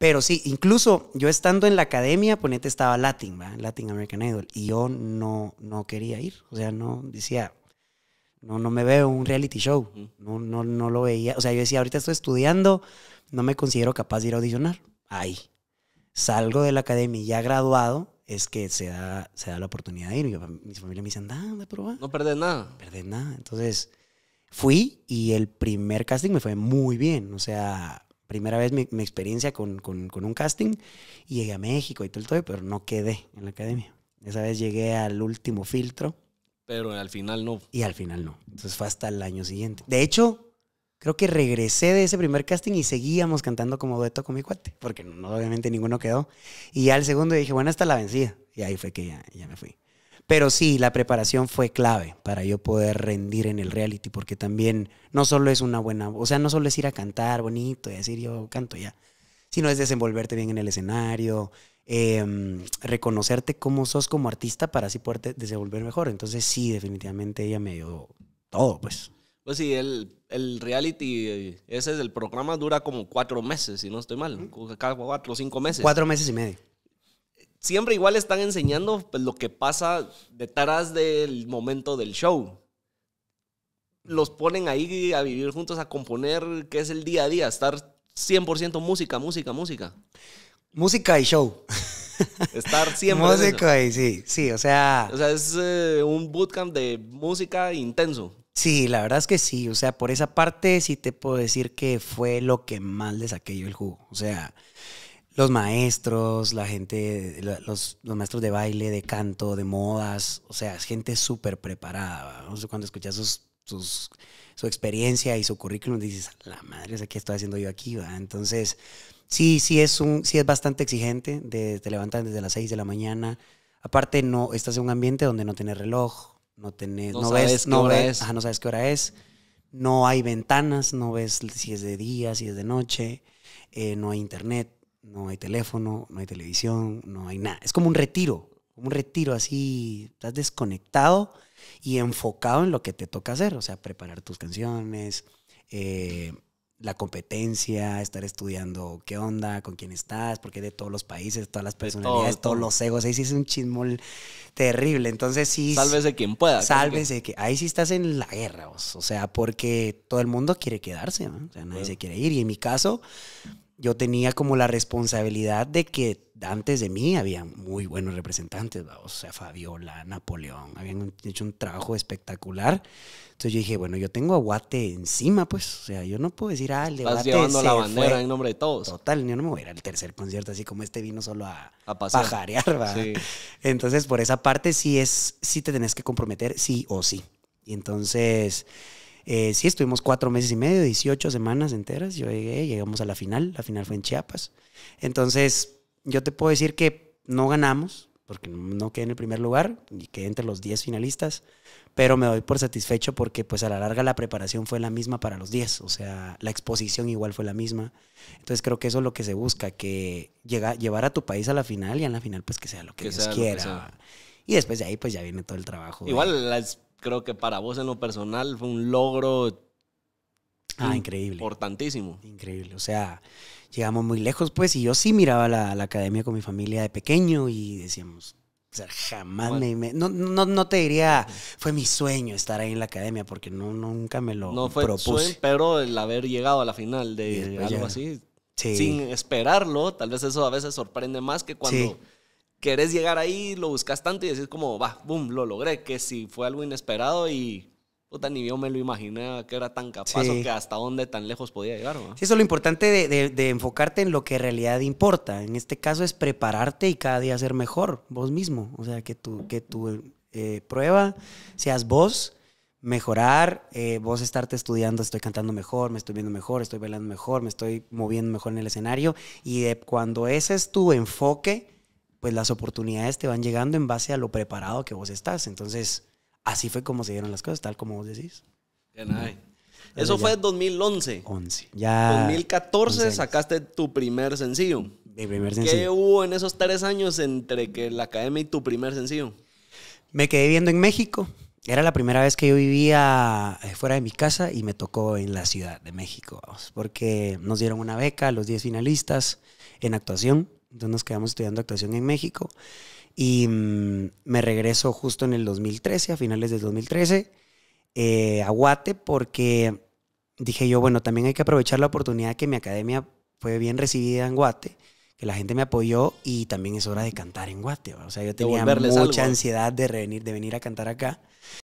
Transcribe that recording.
Pero sí, incluso yo estando en la academia, ponete, estaba Latin, Latin American Idol, y yo no, no quería ir. O sea, no decía, no, no me veo un reality show. No, no, no lo veía. O sea, yo decía, ahorita estoy estudiando, no me considero capaz de ir a audicionar. Ahí. Salgo de la academia ya graduado, es que se da, se da la oportunidad de ir. Mis mi familia me dice, anda, anda, No perdés nada. Perdés nada. Entonces, fui y el primer casting me fue muy bien. O sea, primera vez mi, experiencia con, un casting y llegué a México y todo el todo, pero no quedé en la academia. Esa vez llegué al último filtro. Pero al final no. Y al final no. Entonces fue hasta el año siguiente. De hecho, creo que regresé de ese primer casting y seguíamos cantando como dueto con mi cuate, porque no, obviamente ninguno quedó. Y al segundo dije, bueno, hasta la vencida. Y ahí fue que ya me fui. Pero sí, la preparación fue clave para yo poder rendir en el reality, porque también no solo es una buena, o sea, no solo es ir a cantar bonito y decir yo canto ya, sino es desenvolverte bien en el escenario, em, reconocerte como sos como artista para así poder desenvolver mejor. Entonces sí, definitivamente ella me dio todo, pues. Pues sí, el, el reality, eh, ese es el programa, dura como cuatro meses, si no estoy mal, cada cuatro o cinco meses. Cuatro meses y medio siempre igual están enseñando pues, lo que pasa detrás del momento del show. Los ponen ahí a vivir juntos, a componer, que es el día a día, estar 100% música, música, música. Música y show. Estar siempre. música y sí, sí, o sea. O sea, es eh, un bootcamp de música intenso. Sí, la verdad es que sí, o sea, por esa parte sí te puedo decir que fue lo que más le saqué yo el jugo. O sea, los maestros, la gente, los, maestros de baile, de canto, de modas, o sea, gente súper preparada. Cuando escuchas sus, su experiencia y su currículum, dices, la madre, ¿qué estoy haciendo yo aquí? ¿va? Entonces, sí, sí es, un, sí es bastante exigente, de, te levantan desde las 6 de la mañana. Aparte, no, estás en un ambiente donde no tienes reloj, no tenés, no, ves, no ves, es. no sabes qué hora es, no hay ventanas, no ves si es de día, si es de noche, eh, no hay internet no hay teléfono, no hay televisión, no hay nada. Es como un retiro, un retiro así, estás desconectado y enfocado en lo que te toca hacer, o sea, preparar tus canciones, eh, la competencia, estar estudiando qué onda, con quién estás, porque de todos los países, todas las personalidades, todos los egos, ahí sí es un chismol terrible. Entonces sí. Sálvese quien pueda. Sálvese que... que ahí sí estás en la guerra, o sea, porque todo el mundo quiere quedarse, o sea, nadie se quiere ir. Y en mi caso, yo tenía como la responsabilidad de que antes de mí había muy buenos representantes, o sea, Fabiola, Napoleón, habían hecho un trabajo espectacular. Entonces yo dije, bueno, yo tengo a Guate encima, pues, o sea, yo no puedo decir, ah, el Estás llevando la bandera en nombre de todos. Total, yo no me voy a ir al tercer concierto así como este vino solo a, a pajarear, Sí. Entonces, por esa parte sí es, sí te tenés que comprometer, sí o sí. Y entonces eh, sí, estuvimos cuatro meses y medio, 18 semanas enteras. Yo llegué, llegamos a la final. La final fue en Chiapas. Entonces, yo te puedo decir que no ganamos, porque no quedé en el primer lugar y quedé entre los 10 finalistas, pero me doy por satisfecho porque pues a la larga la preparación fue la misma para los 10, o sea, la exposición igual fue la misma. Entonces creo que eso es lo que se busca, que llega, llevar a tu país a la final y en la final pues que sea lo que, Dios quiera. y después de ahí pues ya viene todo el trabajo. Igual las creo que para vos en lo personal fue un logro ah, increíble. importantísimo. Increíble, o sea, llegamos muy lejos, pues, y yo sí miraba la, la academia con mi familia de pequeño y decíamos, o sea, jamás me, no, no, no, te diría, fue mi sueño estar ahí en la academia, porque no, nunca me lo no fue propuse. pero el haber llegado a la final de algo así, sin esperarlo, tal vez eso a veces sorprende más que cuando querés llegar ahí, lo buscas tanto y decís como, va, boom, lo logré, que si fue algo inesperado y puta, ni yo me lo imaginé que era tan capaz o que hasta dónde tan lejos podía llegar. Sí, eso es lo importante de, enfocarte en lo que en realidad importa. En este caso es prepararte y cada día ser mejor vos mismo. O sea, que tu, que tu eh, prueba seas vos, mejorar, eh, vos estarte estudiando, estoy cantando mejor, me estoy viendo mejor, estoy bailando mejor, me estoy moviendo mejor en el escenario. Y cuando ese es tu enfoque, pues las oportunidades te van llegando en base a lo preparado que vos estás. Entonces, así fue como se dieron las cosas, tal como vos decís. Eso fue en 2011. 11. Ya. 2014 sacaste tu primer sencillo. Mi primer sencillo. ¿Qué hubo en esos tres años entre que la academia y tu primer sencillo? Me quedé viviendo en México. Era la primera vez que yo vivía eh, fuera de mi casa y me tocó en la Ciudad de México, porque nos dieron una beca, los 10 finalistas en actuación. Entonces nos quedamos estudiando actuación en México y mm, me regreso justo en el 2013, a finales del 2013, eh, a Guate porque dije yo, bueno, también hay que aprovechar la oportunidad que mi academia fue bien recibida en Guate, que la gente me apoyó y también es hora de cantar en Guate. O sea, yo tenía mucha ansiedad de, revenir, de venir a cantar acá.